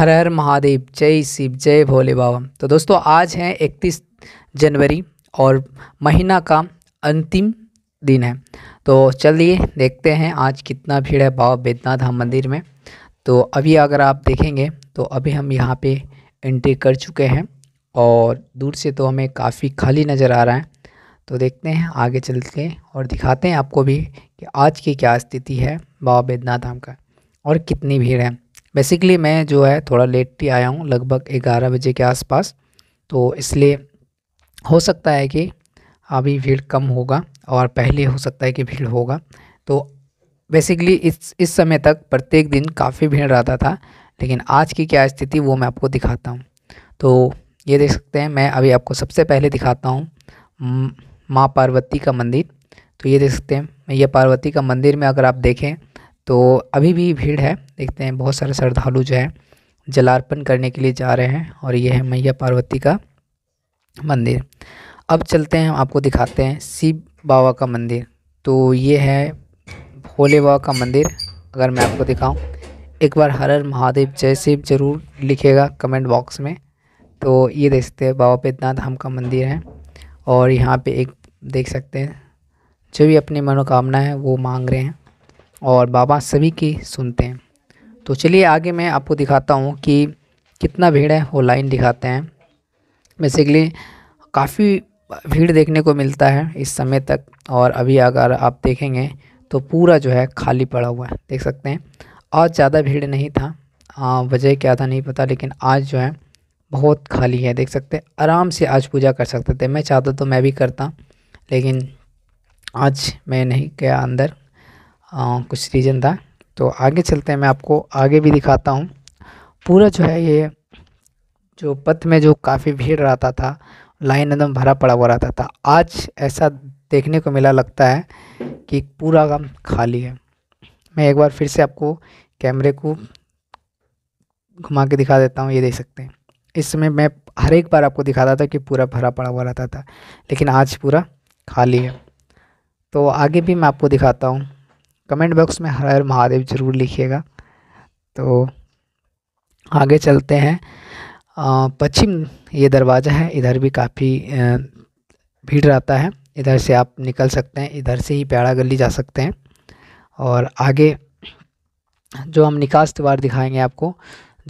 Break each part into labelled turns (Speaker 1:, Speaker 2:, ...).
Speaker 1: हर हर महादेव जय शिव जय भोले बाबा तो दोस्तों आज है 31 जनवरी और महीना का अंतिम दिन है तो चलिए देखते हैं आज कितना भीड़ है बाबा बैद्यनाथ धाम मंदिर में तो अभी अगर आप देखेंगे तो अभी हम यहाँ पे एंट्री कर चुके हैं और दूर से तो हमें काफ़ी खाली नज़र आ रहा है तो देखते हैं आगे चल के और दिखाते हैं आपको भी कि आज की क्या स्थिति है बाबा बैद्यनाथ धाम का और कितनी भीड़ है बेसिकली मैं जो है थोड़ा लेट ही आया हूँ लगभग ग्यारह बजे के आसपास तो इसलिए हो सकता है कि अभी भीड़ कम होगा और पहले हो सकता है कि भीड़ होगा तो बेसिकली इस इस समय तक प्रत्येक दिन काफ़ी भीड़ रहता था लेकिन आज की क्या स्थिति वो मैं आपको दिखाता हूँ तो ये देख सकते हैं मैं अभी आपको सबसे पहले दिखाता हूँ माँ पार्वती का मंदिर तो ये देख सकते हैं ये पार्वती का मंदिर में अगर आप देखें तो अभी भी भीड़ है देखते हैं बहुत सारे श्रद्धालु जो है जलार्पण करने के लिए जा रहे हैं और ये है मैया पार्वती का मंदिर अब चलते हैं हम आपको दिखाते हैं शिव बाबा का मंदिर तो ये है भोले बाबा का मंदिर अगर मैं आपको दिखाऊं एक बार हर हर महादेव जय शिव जरूर लिखेगा कमेंट बॉक्स में तो ये देख सकते हैं बाबा बैद्यनाथ धाम का मंदिर है और यहाँ पे एक देख सकते हैं जो भी अपनी मनोकामना है वो मांग रहे हैं और बाबा सभी की सुनते हैं तो चलिए आगे मैं आपको दिखाता हूँ कि कितना भीड़ है वो लाइन दिखाते हैं बेसिकली काफ़ी भीड़ देखने को मिलता है इस समय तक और अभी अगर आप देखेंगे तो पूरा जो है खाली पड़ा हुआ है देख सकते हैं आज ज़्यादा भीड़ नहीं था वजह क्या था नहीं पता लेकिन आज जो है बहुत खाली है देख सकते हैं आराम से आज पूजा कर सकते थे मैं चाहता तो मैं भी करता लेकिन आज मैं नहीं गया अंदर कुछ रीज़न था तो आगे चलते हैं मैं आपको आगे भी दिखाता हूँ पूरा जो है ये जो पथ में जो काफ़ी भीड़ रहता था लाइन एकदम भरा पड़ा हुआ रहता था आज ऐसा देखने को मिला लगता है कि पूरा काम खाली है मैं एक बार फिर से आपको कैमरे को घुमा के दिखा देता हूँ ये देख सकते हैं इस समय मैं हर एक बार आपको दिखाता था कि पूरा भरा पड़ा हुआ रहता था लेकिन आज पूरा खाली है तो आगे भी मैं आपको दिखाता हूँ कमेंट बॉक्स में हर हर महादेव ज़रूर लिखिएगा तो आगे चलते हैं पश्चिम ये दरवाज़ा है इधर भी काफ़ी भीड़ रहता है इधर से आप निकल सकते हैं इधर से ही प्यारा गली जा सकते हैं और आगे जो हम निकास त्यौहार दिखाएंगे आपको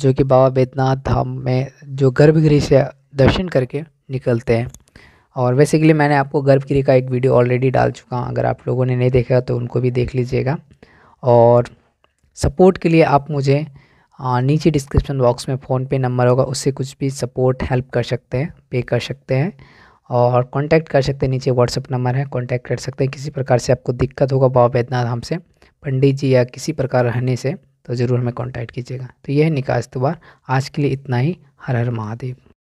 Speaker 1: जो कि बाबा बैद्यनाथ धाम में जो गर्भगृह से दर्शन करके निकलते हैं और बेसिकली मैंने आपको गर्भगिरी का एक वीडियो ऑलरेडी डाल चुका हूँ अगर आप लोगों ने नहीं देखा तो उनको भी देख लीजिएगा और सपोर्ट के लिए आप मुझे नीचे डिस्क्रिप्शन बॉक्स में फ़ोनपे नंबर होगा उससे कुछ भी सपोर्ट हेल्प कर सकते हैं पे कर सकते हैं और कांटेक्ट कर सकते हैं नीचे व्हाट्सअप नंबर है कांटेक्ट कर सकते हैं किसी प्रकार से आपको दिक्कत होगा बाबा बैद्यनाथ हमसे पंडित जी या किसी प्रकार रहने से तो ज़रूर हमें कांटेक्ट कीजिएगा तो यह निकास तो आज के लिए इतना ही हर हर महादेव